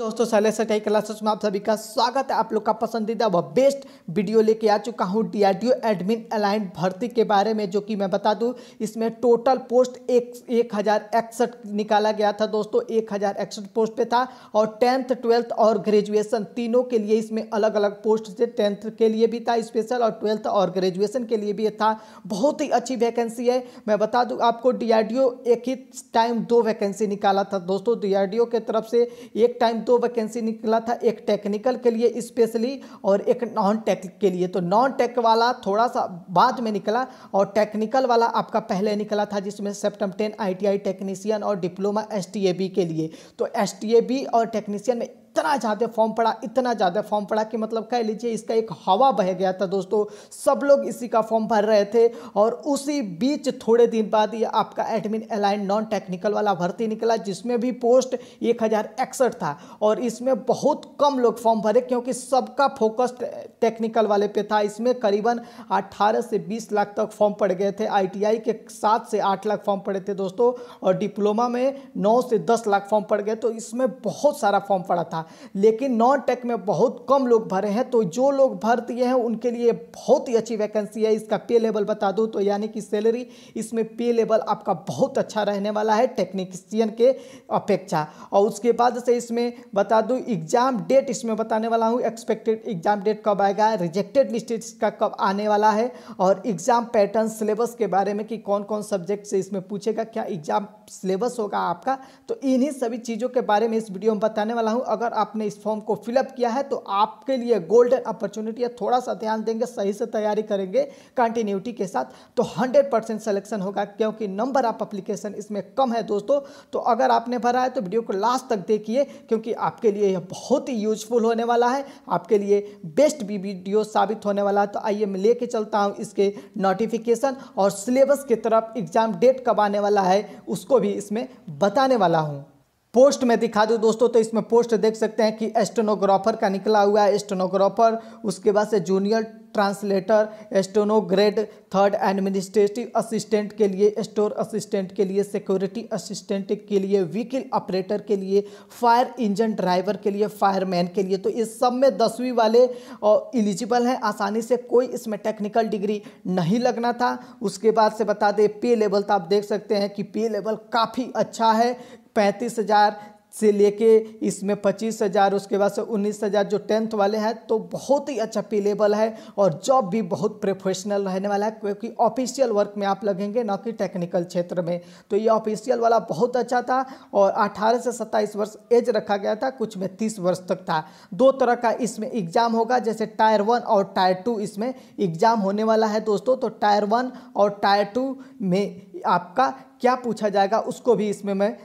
दोस्तों सैलेश सटाई क्लासेस में आप सभी का स्वागत है आप लोग का पसंदीदा व बेस्ट वीडियो लेके आ चुका हूँ डीआरडीओ एडमिन अलाइन भर्ती के बारे में जो कि मैं बता दूँ इसमें टोटल पोस्ट एक एक हज़ार इकसठ निकाला गया था दोस्तों एक हज़ार इकसठ पोस्ट पे था और टेंथ ट्वेल्थ और ग्रेजुएसन तीनों के लिए इसमें अलग अलग पोस्ट थे टेंथ के लिए भी था स्पेशल और ट्वेल्थ और ग्रेजुएसन के लिए भी था बहुत ही अच्छी वैकेंसी है मैं बता दूँ आपको डी एक ही टाइम दो वैकेंसी निकाला था दोस्तों डी के तरफ से एक टाइम दो वैकेंसी निकला था एक टेक्निकल के लिए स्पेशली और एक नॉन टेक के लिए तो नॉन टेक वाला थोड़ा सा बाद में निकला और टेक्निकल वाला आपका पहले निकला था जिसमें सेप्टम टेन आई टेक्नीशियन और डिप्लोमा एस के लिए तो एस और टेक्नीशियन में इतना ज़्यादा फॉर्म पड़ा इतना ज़्यादा फॉर्म पड़ा कि मतलब कह लीजिए इसका एक हवा बह गया था दोस्तों सब लोग इसी का फॉर्म भर रहे थे और उसी बीच थोड़े दिन बाद ये आपका एडमिन अलाइन नॉन टेक्निकल वाला भर्ती निकला जिसमें भी पोस्ट एक था और इसमें बहुत कम लोग फॉर्म भरे क्योंकि सबका फोकस टेक्निकल वाले पे था इसमें करीबन अट्ठारह से बीस लाख तक फॉर्म पड़ गए थे आई के सात से आठ लाख फॉर्म पड़े थे दोस्तों और डिप्लोमा में नौ से दस लाख फॉर्म पड़ गए तो इसमें बहुत सारा फॉर्म पड़ा था था लेकिन नॉन टेक में बहुत कम लोग भरे हैं तो जो लोग भर दिए हैं उनके लिए बहुत ही अच्छी वैकेंसी है इसका पे लेवल बता दूँ तो यानी कि सैलरी इसमें पे लेवल आपका बहुत अच्छा रहने वाला है टेक्निकियन के अपेक्षा और उसके बाद से इसमें बता दूँ एग्ज़ाम डेट इसमें बताने वाला हूँ एक्सपेक्टेड एग्ज़ाम डेट कब आएगा रिजेक्टेड लिस्ट इसका कब आने वाला है और एग्ज़ाम पैटर्न सिलेबस के बारे में कि कौन कौन सब्जेक्ट से इसमें पूछेगा क्या एग्ज़ाम सिलेबस होगा आपका तो इन्हीं सभी चीज़ों के बारे में इस वीडियो में बताने वाला हूँ अगर पर आपने इस फॉर्म को फिलअप किया है तो आपके लिए गोल्डन अपॉर्चुनिटी है थोड़ा सा ध्यान देंगे सही से तैयारी करेंगे कंटिन्यूटी के साथ तो हंड्रेड परसेंट सलेक्शन होगा क्योंकि नंबर ऑफ अप्लीकेशन इसमें कम है दोस्तों तो अगर आपने भरा है तो वीडियो को लास्ट तक देखिए क्योंकि आपके लिए यह बहुत ही यूजफुल होने वाला है आपके लिए बेस्ट भी वीडियो साबित होने वाला है तो आइए मैं लेके चलता हूँ इसके नोटिफिकेशन और सिलेबस की तरफ एग्जाम डेट कब आने वाला है उसको भी इसमें बताने वाला हूँ पोस्ट में दिखा दूँ दोस्तों तो इसमें पोस्ट देख सकते हैं कि एस्टोनोग्राफर का निकला हुआ है एस्टोनोग्राफर उसके बाद से junior translator steno grade third administrative assistant के लिए स्टोर असिस्टेंट के लिए सिक्योरिटी असिस्टेंट के लिए व्हीकल ऑपरेटर के लिए फायर इंजन ड्राइवर के लिए फायरमैन के लिए तो इस सब में दसवीं वाले एलिजिबल हैं आसानी से कोई इसमें टेक्निकल डिग्री नहीं लगना था उसके बाद से बता दें पे लेवल तो आप देख सकते हैं कि पे लेवल काफ़ी अच्छा है पैंतीस हज़ार से लेके इसमें पच्चीस हज़ार उसके बाद से उन्नीस हज़ार जो टेंथ वाले हैं तो बहुत ही अच्छा पेलेबल है और जॉब भी बहुत प्रोफेशनल रहने वाला है क्योंकि ऑफिशियल वर्क में आप लगेंगे ना कि टेक्निकल क्षेत्र में तो ये ऑफिशियल वाला बहुत अच्छा था और 18 से 27 वर्ष एज रखा गया था कुछ में 30 वर्ष तक था दो तरह का इसमें एग्ज़ाम होगा जैसे टायर वन और टायर टू इसमें एग्ज़ाम होने वाला है दोस्तों तो टायर वन और टायर टू में आपका क्या पूछा जाएगा उसको भी इसमें मैं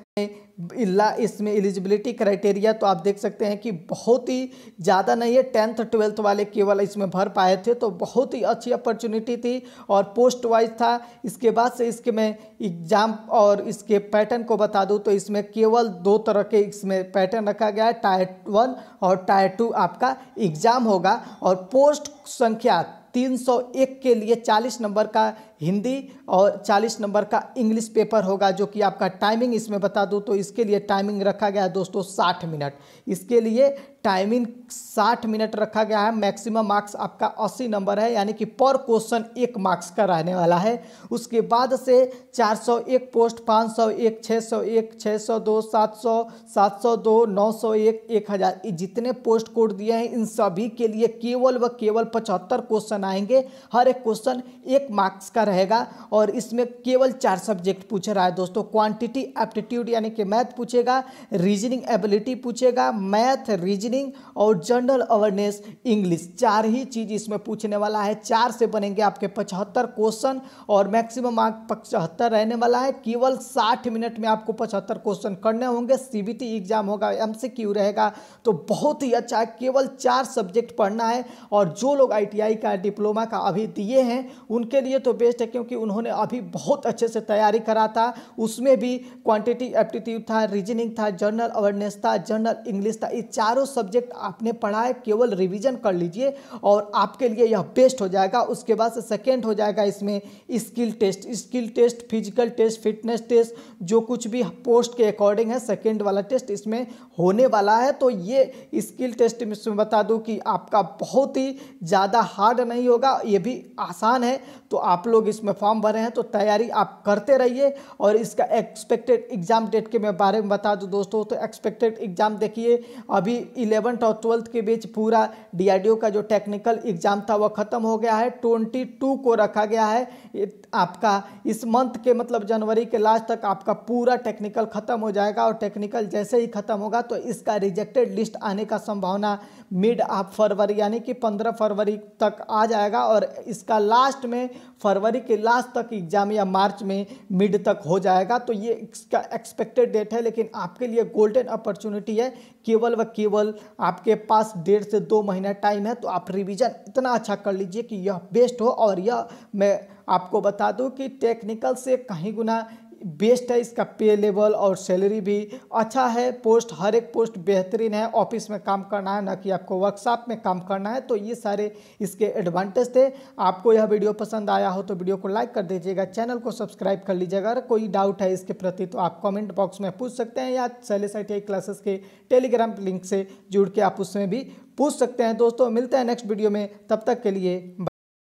इसमें एलिजिबिलिटी क्राइटेरिया तो आप देख सकते हैं कि बहुत ही ज़्यादा नहीं है टेंथ ट्वेल्थ वाले केवल इसमें भर पाए थे तो बहुत ही अच्छी अपॉर्चुनिटी थी और पोस्ट वाइज था इसके बाद से इसके मैं एग्ज़ाम और इसके पैटर्न को बता दूँ तो इसमें केवल दो तरह के इसमें पैटर्न रखा गया है टायर वन और टायर टू आपका एग्ज़ाम होगा और पोस्ट संख्या 301 के लिए 40 नंबर का हिंदी और 40 नंबर का इंग्लिश पेपर होगा जो कि आपका टाइमिंग इसमें बता दूँ तो इसके लिए टाइमिंग रखा गया है दोस्तों 60 मिनट इसके लिए टाइमिंग 60 मिनट रखा गया है मैक्सिमम मार्क्स आपका 80 नंबर है यानी कि पर क्वेश्चन एक मार्क्स का रहने वाला है उसके बाद से 401 पोस्ट 501 601 602 700 702 901 1000 जितने पोस्ट कोड दिए हैं इन सभी के लिए केवल व केवल पचहत्तर क्वेश्चन आएंगे हर एक क्वेश्चन एक मार्क्स का का रहेगा और इसमें केवल चार सब्जेक्ट पूछ रहा है दोस्तों क्वांटिटी एप्टीट्यूड यानी कि मैथ पूछेगा रीजनिंग एबिलिटी पूछेगा मैथ रीजनिंग और जनरल अवेयरनेस इंग्लिश चार ही चीज़ इसमें पूछने वाला है चार से बनेंगे आपके पचहत्तर क्वेश्चन और मैक्सिमम मार्क पचहत्तर रहने वाला है केवल साठ मिनट में आपको पचहत्तर क्वेश्चन करने होंगे सीबीटी एग्जाम होगा एम रहेगा तो बहुत ही अच्छा है केवल चार सब्जेक्ट पढ़ना है और जो लोग आईटीआई का डिप्लोमा का अभी दिए हैं उनके लिए तो बेस्ट टेस्ट है क्योंकि उन्होंने अभी बहुत अच्छे से तैयारी करा था उसमें भी क्वांटिटी एप्टीट्यूड था रीजनिंग था जर्नल अवेयरनेस था जर्नल इंग्लिश था ये चारों सब्जेक्ट आपने पढ़ा है केवल रिविजन कर लीजिए और आपके लिए यह बेस्ट हो जाएगा उसके बाद सेकेंड हो जाएगा इसमें skill test skill test physical test fitness test जो कुछ भी पोस्ट के अकॉर्डिंग है सेकेंड वाला टेस्ट इसमें होने वाला है तो ये स्किल टेस्ट में बता दूँ कि आपका बहुत ही ज़्यादा हार्ड नहीं होगा ये भी आसान है तो आप लोग लोग इसमें फॉर्म भरे हैं तो तैयारी आप करते रहिए और इसका एक्सपेक्टेड एग्ज़ाम डेट के मैं बारे में बता दूँ दोस्तों तो एक्सपेक्टेड एग्ज़ाम देखिए अभी इलेवंथ और ट्वेल्थ के बीच पूरा डी का जो टेक्निकल एग्ज़ाम था वह ख़त्म हो गया है ट्वेंटी को रखा गया है आपका इस मंथ के मतलब जनवरी के लास्ट तक आपका पूरा टेक्निकल ख़त्म हो जाएगा और टेक्निकल जैसे ही ख़त्म होगा तो इसका रिजेक्टेड लिस्ट आने का संभावना मिड आप फरवरी यानी कि पंद्रह फरवरी तक आ जाएगा और इसका लास्ट में फरवरी फरवरी के लास्ट तक एग्ज़ाम या मार्च में मिड तक हो जाएगा तो ये इसका एक्सपेक्टेड डेट है लेकिन आपके लिए गोल्डन अपॉर्चुनिटी है केवल व केवल आपके पास डेढ़ से दो महीना टाइम है तो आप रिविज़न इतना अच्छा कर लीजिए कि यह बेस्ट हो और यह मैं आपको बता दूं कि टेक्निकल से कहीं गुना बेस्ट है इसका पे लेवल और सैलरी भी अच्छा है पोस्ट हर एक पोस्ट बेहतरीन है ऑफिस में काम करना है ना कि आपको वर्कशॉप में काम करना है तो ये सारे इसके एडवांटेज थे आपको यह वीडियो पसंद आया हो तो वीडियो को लाइक कर दीजिएगा चैनल को सब्सक्राइब कर लीजिएगा अगर कोई डाउट है इसके प्रति तो आप कॉमेंट बॉक्स में पूछ सकते हैं या सैलिस क्लासेस के टेलीग्राम लिंक से जुड़ के आप उसमें भी पूछ सकते हैं दोस्तों मिलते हैं नेक्स्ट वीडियो में तब तक के लिए